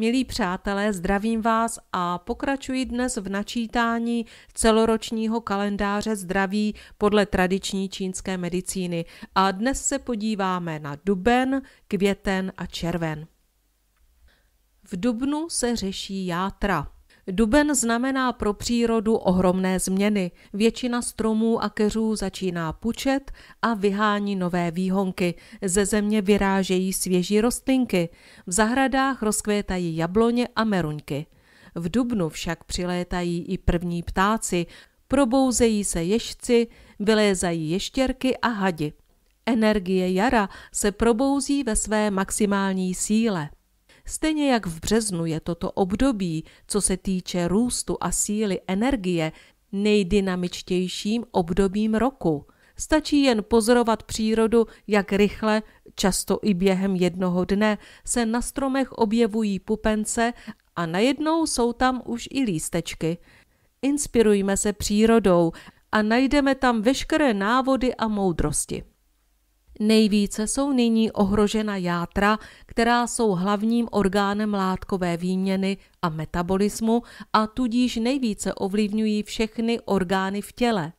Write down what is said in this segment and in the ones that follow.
Milí přátelé, zdravím vás a pokračuji dnes v načítání celoročního kalendáře zdraví podle tradiční čínské medicíny. A dnes se podíváme na duben, květen a červen. V dubnu se řeší játra. Duben znamená pro přírodu ohromné změny. Většina stromů a keřů začíná pučet a vyhání nové výhonky. Ze země vyrážejí svěží rostlinky. V zahradách rozkvětají jabloně a meruňky. V dubnu však přilétají i první ptáci, probouzejí se ješci, vylézají ještěrky a hadi. Energie jara se probouzí ve své maximální síle. Stejně jak v březnu je toto období, co se týče růstu a síly energie, nejdynamičtějším obdobím roku. Stačí jen pozorovat přírodu, jak rychle, často i během jednoho dne, se na stromech objevují pupence a najednou jsou tam už i lístečky. Inspirujme se přírodou a najdeme tam veškeré návody a moudrosti. Nejvíce jsou nyní ohrožena játra, která jsou hlavním orgánem látkové výměny a metabolismu a tudíž nejvíce ovlivňují všechny orgány v těle.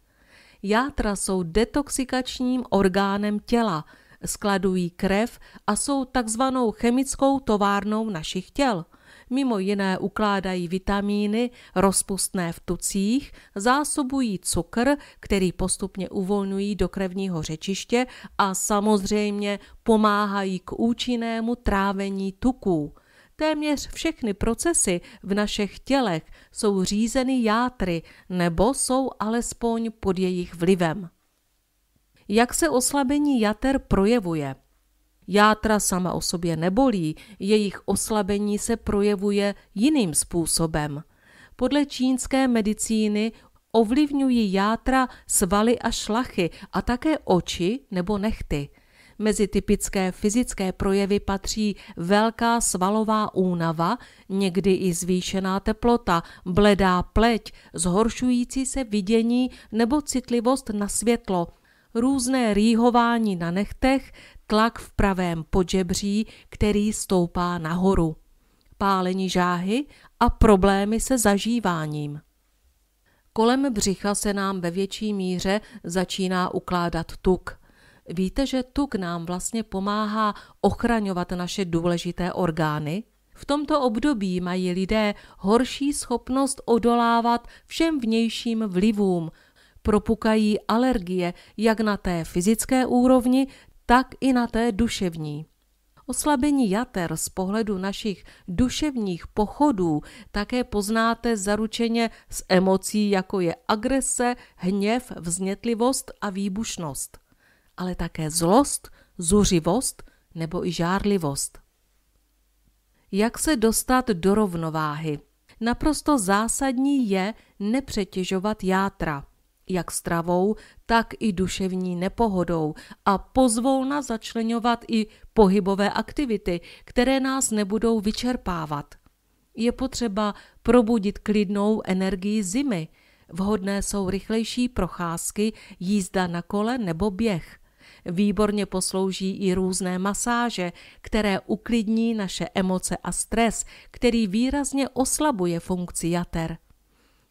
Játra jsou detoxikačním orgánem těla, skladují krev a jsou takzvanou chemickou továrnou našich těl mimo jiné ukládají vitamíny rozpustné v tucích, zásobují cukr, který postupně uvolňují do krevního řečiště a samozřejmě pomáhají k účinnému trávení tuků. Téměř všechny procesy v našich tělech jsou řízeny játry nebo jsou alespoň pod jejich vlivem. Jak se oslabení jater projevuje? Játra sama o sobě nebolí, jejich oslabení se projevuje jiným způsobem. Podle čínské medicíny ovlivňují játra svaly a šlachy a také oči nebo nechty. Mezi typické fyzické projevy patří velká svalová únava, někdy i zvýšená teplota, bledá pleť, zhoršující se vidění nebo citlivost na světlo, různé rýhování na nechtech, tlak v pravém podžebří, který stoupá nahoru, pálení žáhy a problémy se zažíváním. Kolem břicha se nám ve větší míře začíná ukládat tuk. Víte, že tuk nám vlastně pomáhá ochraňovat naše důležité orgány? V tomto období mají lidé horší schopnost odolávat všem vnějším vlivům, propukají alergie jak na té fyzické úrovni, tak i na té duševní. Oslabení jater z pohledu našich duševních pochodů také poznáte zaručeně z emocí, jako je agrese, hněv, vznětlivost a výbušnost, ale také zlost, zuřivost nebo i žárlivost. Jak se dostat do rovnováhy? Naprosto zásadní je nepřetěžovat játra jak stravou, tak i duševní nepohodou a pozvolna začlenovat i pohybové aktivity, které nás nebudou vyčerpávat. Je potřeba probudit klidnou energii zimy. Vhodné jsou rychlejší procházky, jízda na kole nebo běh. Výborně poslouží i různé masáže, které uklidní naše emoce a stres, který výrazně oslabuje funkci jater.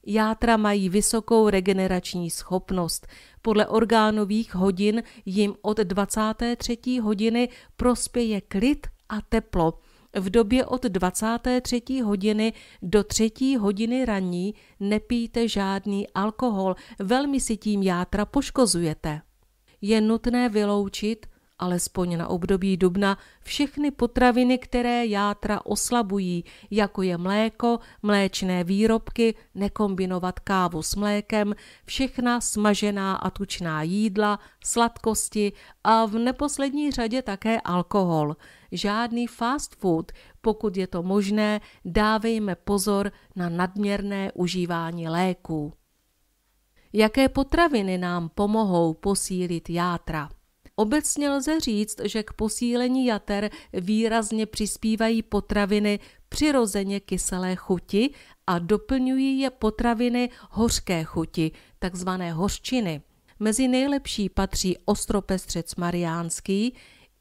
Játra mají vysokou regenerační schopnost. Podle orgánových hodin jim od 23. hodiny prospěje klid a teplo. V době od 23. hodiny do 3. hodiny raní nepijte žádný alkohol, velmi si tím játra poškozujete. Je nutné vyloučit alespoň na období dubna, všechny potraviny, které játra oslabují, jako je mléko, mléčné výrobky, nekombinovat kávu s mlékem, všechna smažená a tučná jídla, sladkosti a v neposlední řadě také alkohol. Žádný fast food, pokud je to možné, dávejme pozor na nadměrné užívání léků. Jaké potraviny nám pomohou posílit játra? Obecně lze říct, že k posílení jater výrazně přispívají potraviny přirozeně kyselé chuti a doplňují je potraviny hořké chuti, takzvané hořčiny. Mezi nejlepší patří ostropestřec mariánský,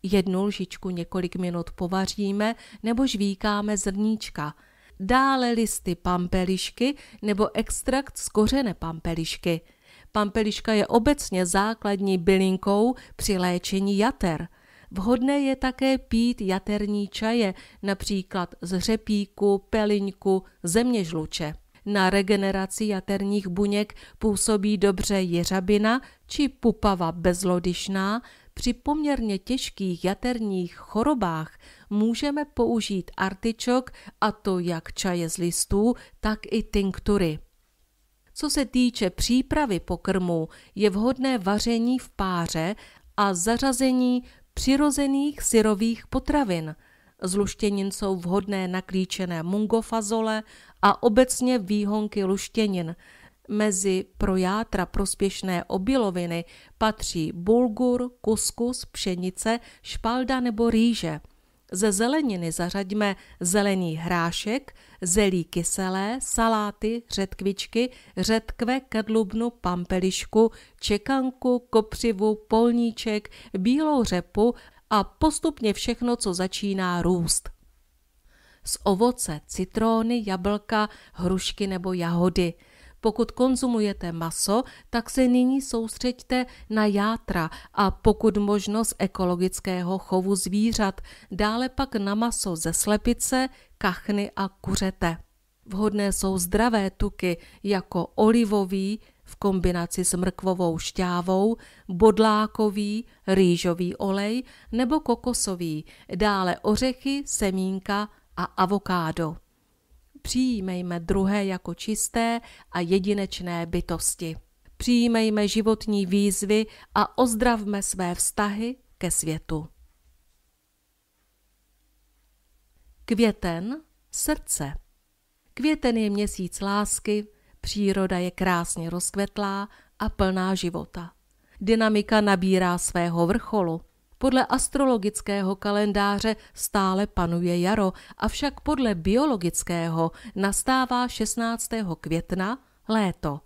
jednu lžičku několik minut povaříme nebo žvíkáme zrníčka – dále listy pampelišky nebo extrakt z kořene pampelišky – Pampeliška je obecně základní bylinkou při léčení jater. Vhodné je také pít jaterní čaje, například z řepíku, peliňku, žluče. Na regeneraci jaterních buněk působí dobře jeřabina či pupava bezlodyšná. Při poměrně těžkých jaterních chorobách můžeme použít artičok, a to jak čaje z listů, tak i tinktury. Co se týče přípravy pokrmu, je vhodné vaření v páře a zařazení přirozených syrových potravin. Z luštěnin jsou vhodné naklíčené mungofazole a obecně výhonky luštěnin. Mezi pro játra prospěšné obiloviny patří bulgur, kuskus, pšenice, špalda nebo rýže – ze zeleniny zařaďme zelený hrášek, zelí kyselé, saláty, řetkvičky, řetkve, kadlubnu, pampelišku, čekanku, kopřivu, polníček, bílou řepu a postupně všechno, co začíná růst. Z ovoce, citróny, jablka, hrušky nebo jahody – pokud konzumujete maso, tak se nyní soustřeďte na játra a pokud možnost ekologického chovu zvířat, dále pak na maso ze slepice, kachny a kuřete. Vhodné jsou zdravé tuky jako olivový v kombinaci s mrkvovou šťávou, bodlákový, rýžový olej nebo kokosový, dále ořechy, semínka a avokádo. Přijímejme druhé jako čisté a jedinečné bytosti. Přijímejme životní výzvy a ozdravme své vztahy ke světu. Květen srdce. Květen je měsíc lásky, příroda je krásně rozkvetlá a plná života. Dynamika nabírá svého vrcholu. Podle astrologického kalendáře stále panuje jaro, avšak podle biologického nastává 16. května léto.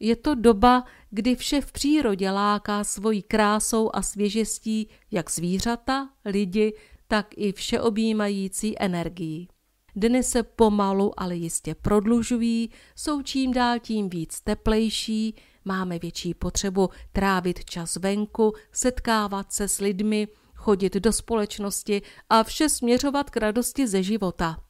Je to doba, kdy vše v přírodě láká svojí krásou a svěžestí jak zvířata, lidi, tak i všeobjímající energii. Dny se pomalu, ale jistě prodlužují, jsou čím dál tím víc teplejší, Máme větší potřebu trávit čas venku, setkávat se s lidmi, chodit do společnosti a vše směřovat k radosti ze života.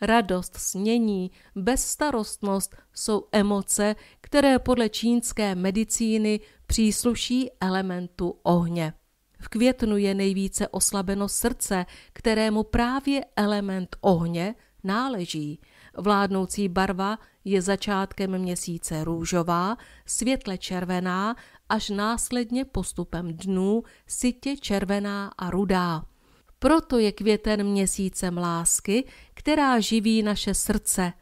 Radost, snění, bezstarostnost jsou emoce, které podle čínské medicíny přísluší elementu ohně. V květnu je nejvíce oslabeno srdce, kterému právě element ohně náleží. Vládnoucí barva je začátkem měsíce růžová, světle červená, až následně postupem dnů sitě červená a rudá. Proto je květen měsícem lásky, která živí naše srdce.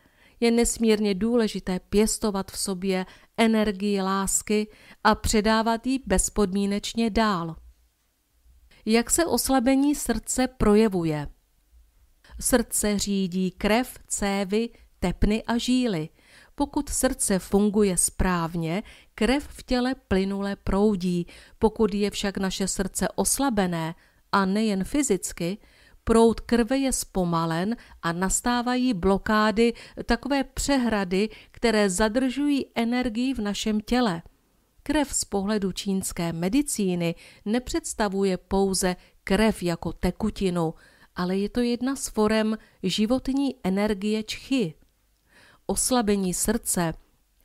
Je nesmírně důležité pěstovat v sobě energii lásky a předávat ji bezpodmínečně dál. Jak se oslabení srdce projevuje? Srdce řídí krev, cévy, tepny a žíly. Pokud srdce funguje správně, krev v těle plynule proudí. Pokud je však naše srdce oslabené, a nejen fyzicky, proud krve je zpomalen a nastávají blokády, takové přehrady, které zadržují energii v našem těle. Krev z pohledu čínské medicíny nepředstavuje pouze krev jako tekutinu, ale je to jedna z forem životní energie čchy. Oslabení srdce,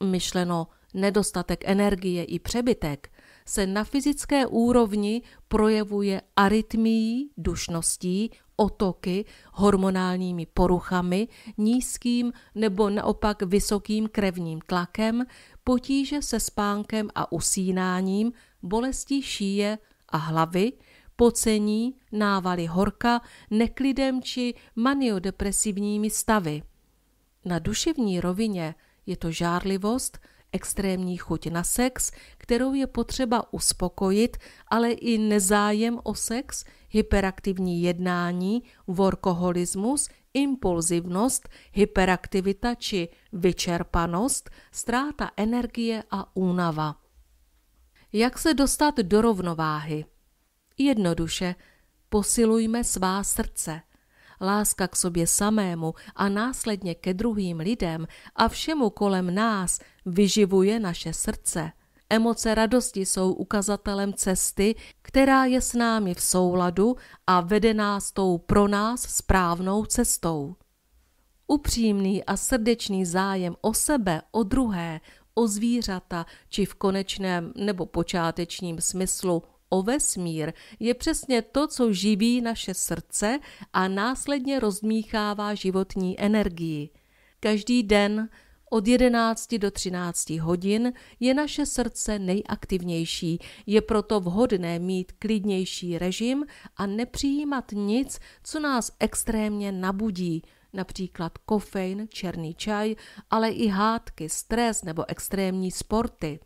myšleno nedostatek energie i přebytek, se na fyzické úrovni projevuje arytmií, dušností, otoky, hormonálními poruchami, nízkým nebo naopak vysokým krevním tlakem, potíže se spánkem a usínáním, bolestí šíje a hlavy, pocení, návaly horka, neklidem či maniodepresivními stavy. Na duševní rovině je to žárlivost, extrémní chuť na sex, kterou je potřeba uspokojit, ale i nezájem o sex, hyperaktivní jednání, workoholismus, impulzivnost, hyperaktivita či vyčerpanost, ztráta energie a únava. Jak se dostat do rovnováhy? Jednoduše posilujme svá srdce. Láska k sobě samému a následně ke druhým lidem a všemu kolem nás vyživuje naše srdce. Emoce radosti jsou ukazatelem cesty, která je s námi v souladu a vede nás tou pro nás správnou cestou. Upřímný a srdečný zájem o sebe, o druhé, o zvířata či v konečném nebo počátečním smyslu o vesmír je přesně to, co živí naše srdce a následně rozmíchává životní energii. Každý den od 11 do 13 hodin je naše srdce nejaktivnější, je proto vhodné mít klidnější režim a nepřijímat nic, co nás extrémně nabudí, například kofein, černý čaj, ale i hádky, stres nebo extrémní sporty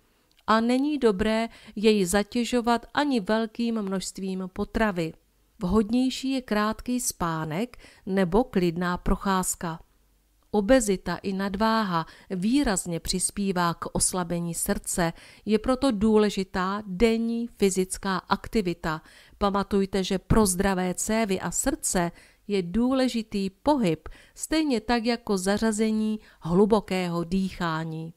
a není dobré jej zatěžovat ani velkým množstvím potravy. Vhodnější je krátký spánek nebo klidná procházka. Obezita i nadváha výrazně přispívá k oslabení srdce, je proto důležitá denní fyzická aktivita. Pamatujte, že pro zdravé cévy a srdce je důležitý pohyb, stejně tak jako zařazení hlubokého dýchání.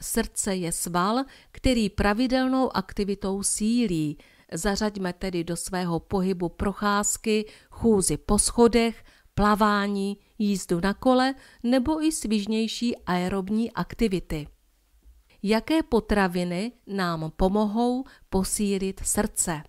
Srdce je sval, který pravidelnou aktivitou sílí. Zařaďme tedy do svého pohybu procházky, chůzy po schodech, plavání, jízdu na kole nebo i svižnější aerobní aktivity. Jaké potraviny nám pomohou posílit srdce?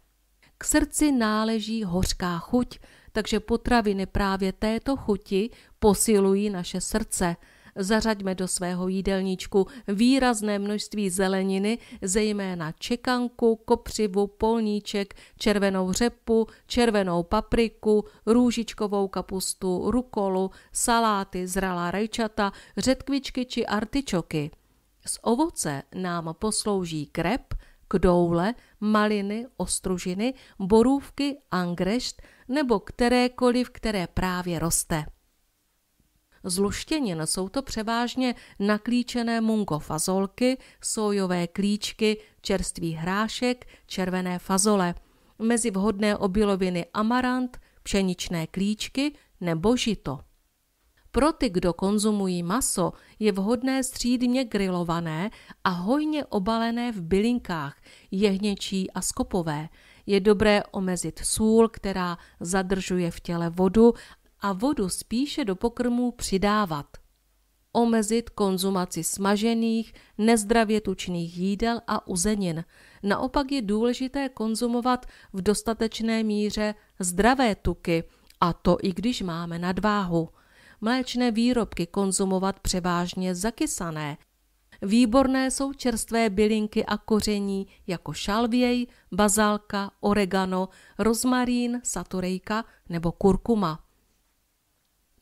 K srdci náleží hořká chuť, takže potraviny právě této chuti posilují naše srdce – zařaďme do svého jídelníčku výrazné množství zeleniny, zejména čekanku, kopřivu, polníček, červenou řepu, červenou papriku, růžičkovou kapustu, rukolu, saláty, zralá rajčata, řetkvičky či artičoky. Z ovoce nám poslouží krep, kdoule, maliny, ostružiny, borůvky, angrešt nebo kterékoliv, které právě roste zluštěnin jsou to převážně naklíčené fazolky, sojové klíčky, čerstvý hrášek, červené fazole. Mezi vhodné obiloviny amarant, pšeničné klíčky nebo žito. Pro ty, kdo konzumují maso, je vhodné střídně grilované a hojně obalené v bylinkách, jehněčí a skopové. Je dobré omezit sůl, která zadržuje v těle vodu a vodu spíše do pokrmů přidávat. Omezit konzumaci smažených, nezdravě tučných jídel a uzenin. Naopak je důležité konzumovat v dostatečné míře zdravé tuky, a to i když máme nadváhu. Mléčné výrobky konzumovat převážně zakysané, Výborné jsou čerstvé bylinky a koření jako šalvěj, bazálka, oregano, rozmarín, saturejka nebo kurkuma.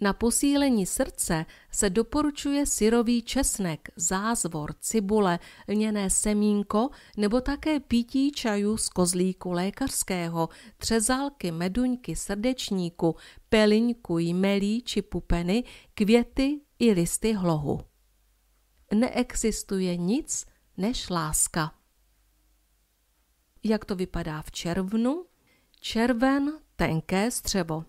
Na posílení srdce se doporučuje syrový česnek, zázvor, cibule, lněné semínko nebo také pití čajů z kozlíku lékařského, třezálky, meduňky, srdečníku, peliňku, jmelí či pupeny, květy i listy hlohu. Neexistuje nic než láska. Jak to vypadá v červnu? Červen, tenké střevo.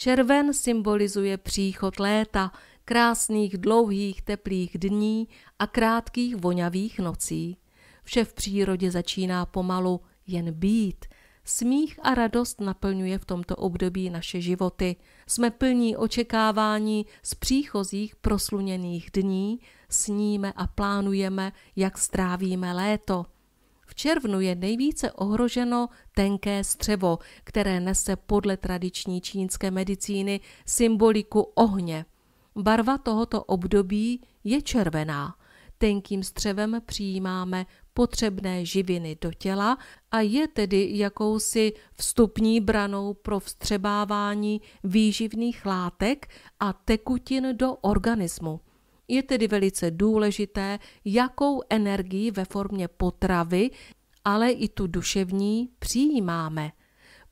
Červen symbolizuje příchod léta, krásných dlouhých teplých dní a krátkých voňavých nocí. Vše v přírodě začíná pomalu jen být. Smích a radost naplňuje v tomto období naše životy. Jsme plní očekávání z příchozích prosluněných dní, sníme a plánujeme, jak strávíme léto červnu je nejvíce ohroženo tenké střevo, které nese podle tradiční čínské medicíny symboliku ohně. Barva tohoto období je červená. Tenkým střevem přijímáme potřebné živiny do těla a je tedy jakousi vstupní branou pro vstřebávání výživných látek a tekutin do organismu. Je tedy velice důležité, jakou energii ve formě potravy, ale i tu duševní přijímáme.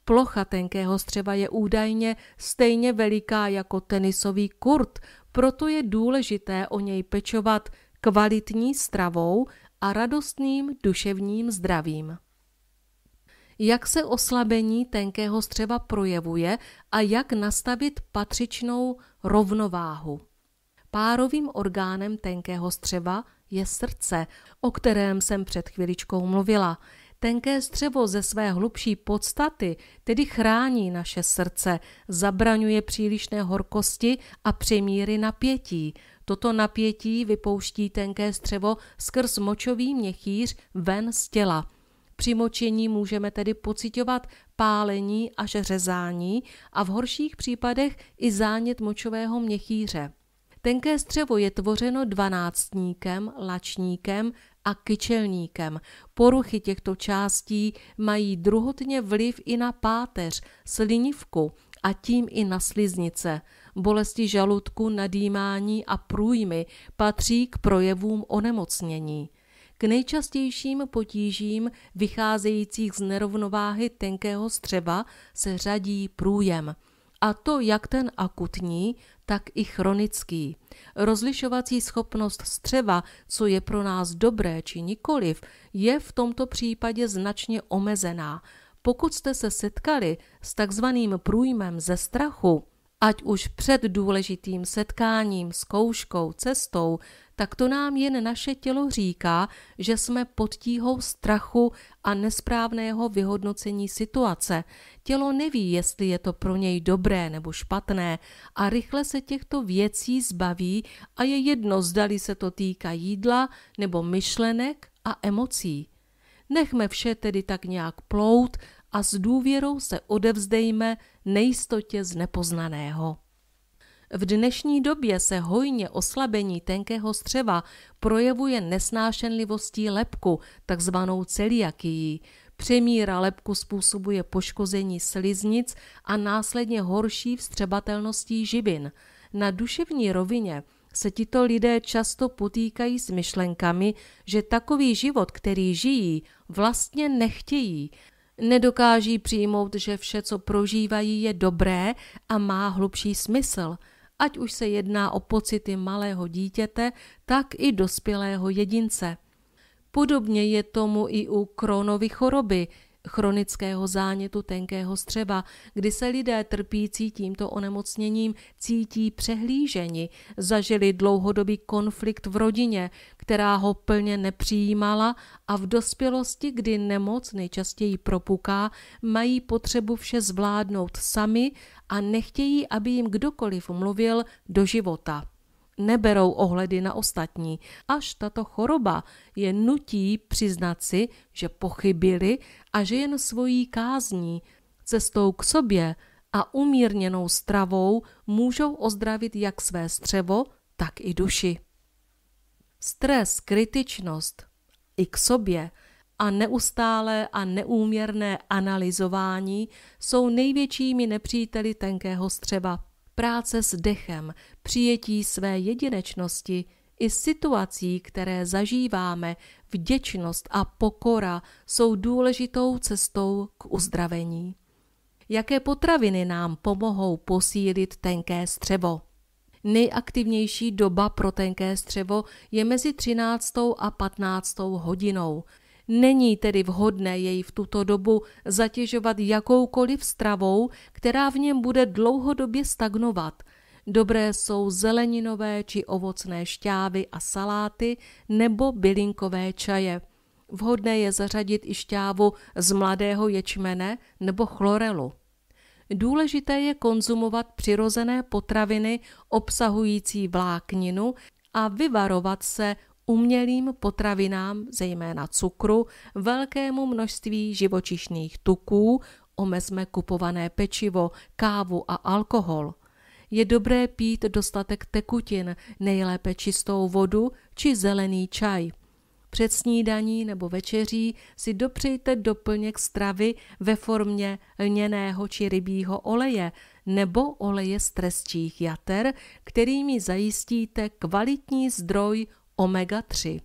Plocha tenkého střeva je údajně stejně veliká jako tenisový kurt, proto je důležité o něj pečovat kvalitní stravou a radostným duševním zdravím. Jak se oslabení tenkého střeva projevuje a jak nastavit patřičnou rovnováhu? Párovým orgánem tenkého střeva je srdce, o kterém jsem před chviličkou mluvila. Tenké střevo ze své hlubší podstaty tedy chrání naše srdce, zabraňuje přílišné horkosti a přemíry napětí. Toto napětí vypouští tenké střevo skrz močový měchýř ven z těla. Při močení můžeme tedy pocitovat pálení až řezání a v horších případech i zánět močového měchýře. Tenké střevo je tvořeno dvanáctníkem, lačníkem a kyčelníkem. Poruchy těchto částí mají druhotně vliv i na páteř, slinivku a tím i na sliznice. Bolesti žaludku, nadýmání a průjmy patří k projevům onemocnění. K nejčastějším potížím vycházejících z nerovnováhy tenkého střeva se řadí průjem a to jak ten akutní, tak i chronický. Rozlišovací schopnost střeva, co je pro nás dobré či nikoliv, je v tomto případě značně omezená. Pokud jste se setkali s takzvaným průjmem ze strachu, Ať už před důležitým setkáním, zkouškou, cestou, tak to nám jen naše tělo říká, že jsme pod tíhou strachu a nesprávného vyhodnocení situace. Tělo neví, jestli je to pro něj dobré nebo špatné a rychle se těchto věcí zbaví a je jedno, zdali se to týká jídla nebo myšlenek a emocí. Nechme vše tedy tak nějak plout a s důvěrou se odevzdejme nejistotě z nepoznaného. V dnešní době se hojně oslabení tenkého střeva projevuje nesnášenlivostí lepku, takzvanou celiakií. Přemíra lepku způsobuje poškození sliznic a následně horší vstřebatelností živin. Na duševní rovině se tito lidé často potýkají s myšlenkami, že takový život, který žijí, vlastně nechtějí, Nedokáží přijmout, že vše, co prožívají, je dobré a má hlubší smysl, ať už se jedná o pocity malého dítěte, tak i dospělého jedince. Podobně je tomu i u Kronovy choroby – chronického zánětu tenkého střeba, kdy se lidé trpící tímto onemocněním cítí přehlíženi, zažili dlouhodobý konflikt v rodině, která ho plně nepřijímala a v dospělosti, kdy nemoc nejčastěji propuká, mají potřebu vše zvládnout sami a nechtějí, aby jim kdokoliv mluvil do života neberou ohledy na ostatní. Až tato choroba je nutí přiznat si, že pochybili a že jen svojí kázní, cestou k sobě a umírněnou stravou můžou ozdravit jak své střevo, tak i duši. Stres, kritičnost i k sobě a neustálé a neúměrné analyzování jsou největšími nepříteli tenkého střeva práce s dechem, přijetí své jedinečnosti i situací, které zažíváme, vděčnost a pokora jsou důležitou cestou k uzdravení. Jaké potraviny nám pomohou posílit tenké střevo? Nejaktivnější doba pro tenké střevo je mezi 13. a 15. hodinou – Není tedy vhodné jej v tuto dobu zatěžovat jakoukoliv stravou, která v něm bude dlouhodobě stagnovat. Dobré jsou zeleninové či ovocné šťávy a saláty nebo bylinkové čaje. Vhodné je zařadit i šťávu z mladého ječmene nebo chlorelu. Důležité je konzumovat přirozené potraviny obsahující vlákninu a vyvarovat se umělým potravinám, zejména cukru, velkému množství živočišných tuků, omezme kupované pečivo, kávu a alkohol. Je dobré pít dostatek tekutin, nejlépe čistou vodu či zelený čaj. Před snídaní nebo večeří si dopřejte doplněk stravy ve formě lněného či rybího oleje nebo oleje z trestích jater, kterými zajistíte kvalitní zdroj omega-3.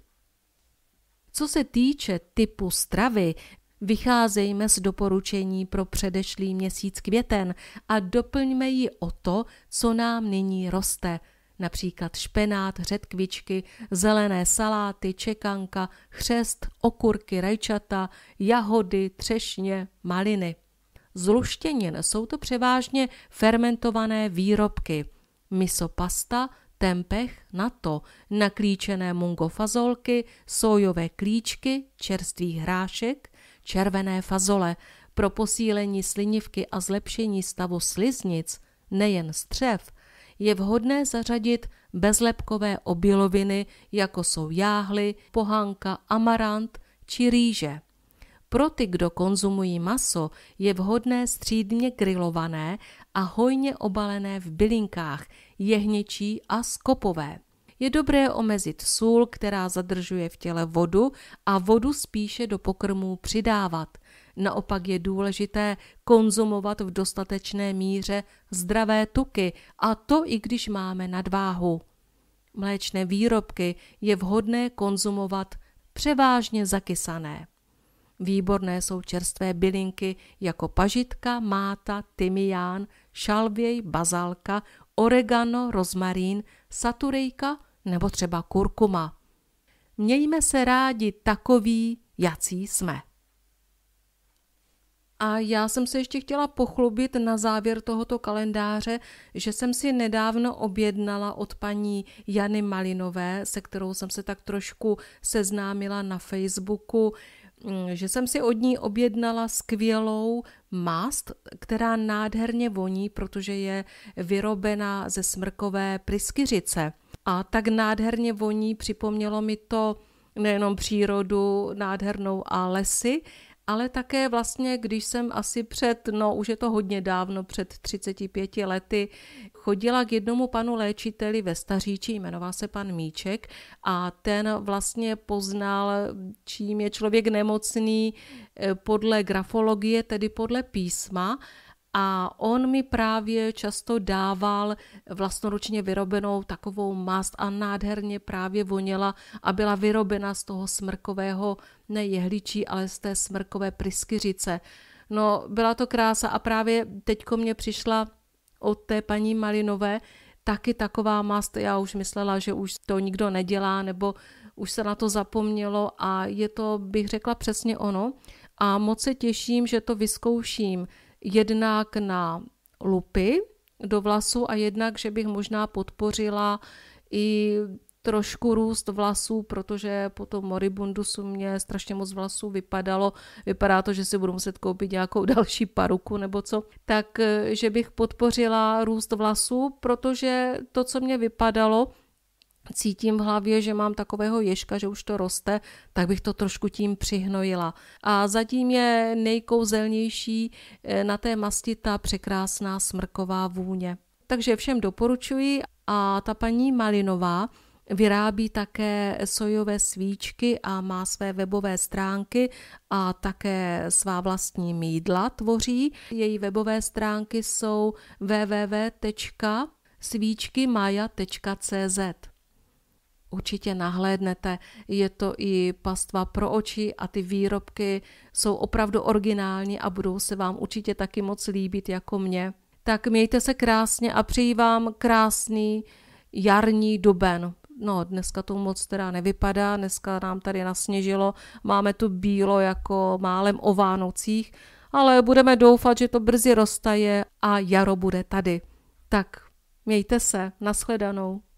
Co se týče typu stravy, vycházejme z doporučení pro předešlý měsíc květen a doplňme ji o to, co nám nyní roste, například špenát, řetkvičky, zelené saláty, čekanka, chřest, okurky, rajčata, jahody, třešně, maliny. Z luštěnin jsou to převážně fermentované výrobky – misopasta, tempech na to naklíčené mungofazolky, sojové klíčky, čerstvých hrášek, červené fazole pro posílení slinivky a zlepšení stavu sliznic, nejen střev, je vhodné zařadit bezlepkové obiloviny, jako jsou jáhly, pohánka, amarant či rýže. Pro ty, kdo konzumují maso, je vhodné střídně grilované a hojně obalené v bylinkách, jehněčí a skopové. Je dobré omezit sůl, která zadržuje v těle vodu a vodu spíše do pokrmů přidávat. Naopak je důležité konzumovat v dostatečné míře zdravé tuky, a to i když máme nadváhu. Mléčné výrobky je vhodné konzumovat převážně zakysané. Výborné jsou čerstvé bylinky jako pažitka, máta, tymián, šalvěj, bazalka, oregano, rozmarín, saturejka nebo třeba kurkuma. Mějme se rádi takový, jací jsme. A já jsem se ještě chtěla pochlubit na závěr tohoto kalendáře, že jsem si nedávno objednala od paní Jany Malinové, se kterou jsem se tak trošku seznámila na Facebooku, Mm, že jsem si od ní objednala skvělou mast, která nádherně voní, protože je vyrobena ze smrkové pryskyřice. A tak nádherně voní, připomnělo mi to nejenom přírodu nádhernou a lesy, ale také vlastně, když jsem asi před, no už je to hodně dávno, před 35 lety, chodila k jednomu panu léčiteli ve Staříči, jmenoval se pan Míček a ten vlastně poznal, čím je člověk nemocný eh, podle grafologie, tedy podle písma a on mi právě často dával vlastnoručně vyrobenou takovou mast a nádherně právě voněla a byla vyrobena z toho smrkového, ne jehličí, ale z té smrkové pryskyřice. No, byla to krása a právě teďko mě přišla od té paní Malinové taky taková mast. Já už myslela, že už to nikdo nedělá nebo už se na to zapomnělo a je to, bych řekla, přesně ono. A moc se těším, že to vyzkouším jednak na lupy do vlasu a jednak, že bych možná podpořila i trošku růst vlasů, protože po tom moribundusu mě strašně moc vlasů vypadalo. Vypadá to, že si budu muset koupit nějakou další paruku nebo co. Tak, eh, že bych podpořila růst vlasů, protože to, co mě vypadalo, cítím v hlavě, že mám takového ježka, že už to roste, tak bych to trošku tím přihnojila. A zatím je nejkouzelnější eh, na té masti ta překrásná smrková vůně. Takže všem doporučuji a ta paní Malinová vyrábí také sojové svíčky a má své webové stránky a také svá vlastní mídla tvoří. Její webové stránky jsou www.svíčkymaja.cz určitě nahlédnete. Je to i pastva pro oči a ty výrobky jsou opravdu originální a budou se vám určitě taky moc líbit jako mě. Tak mějte se krásně a přeji vám krásný jarní duben. No, dneska to moc teda nevypadá, dneska nám tady nasněžilo, máme tu bílo jako málem o Vánocích, ale budeme doufat, že to brzy roztaje a jaro bude tady. Tak mějte se, nashledanou.